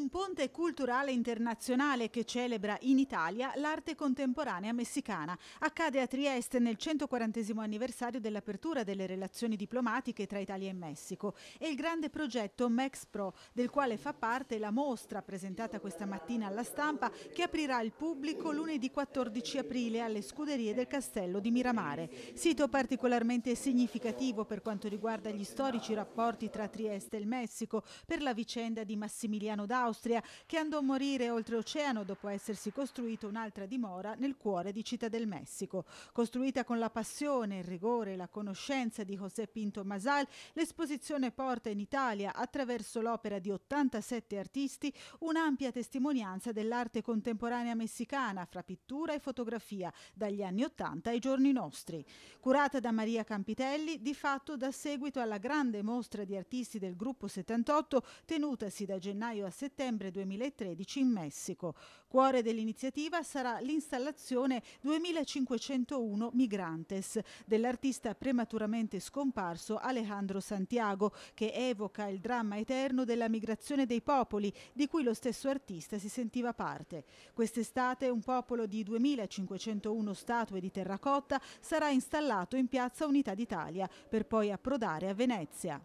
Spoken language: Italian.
un ponte culturale internazionale che celebra in Italia l'arte contemporanea messicana. Accade a Trieste nel 140 anniversario dell'apertura delle relazioni diplomatiche tra Italia e Messico e il grande progetto MexPro, del quale fa parte la mostra presentata questa mattina alla stampa che aprirà il pubblico lunedì 14 aprile alle scuderie del castello di Miramare. Sito particolarmente significativo per quanto riguarda gli storici rapporti tra Trieste e il Messico per la vicenda di Massimiliano D'Auto dell'Austria, che andò a morire oltreoceano dopo essersi costruito un'altra dimora nel cuore di Città del Messico. Costruita con la passione, il rigore e la conoscenza di José Pinto Masal, l'esposizione porta in Italia, attraverso l'opera di 87 artisti, un'ampia testimonianza dell'arte contemporanea messicana fra pittura e fotografia, dagli anni 80 ai giorni nostri. Curata da Maria Campitelli, di fatto dà seguito alla grande mostra di artisti del gruppo 78 tenutasi da gennaio a settembre settembre 2013 in Messico. Cuore dell'iniziativa sarà l'installazione 2501 Migrantes dell'artista prematuramente scomparso Alejandro Santiago, che evoca il dramma eterno della migrazione dei popoli, di cui lo stesso artista si sentiva parte. Quest'estate un popolo di 2501 statue di terracotta sarà installato in piazza Unità d'Italia, per poi approdare a Venezia.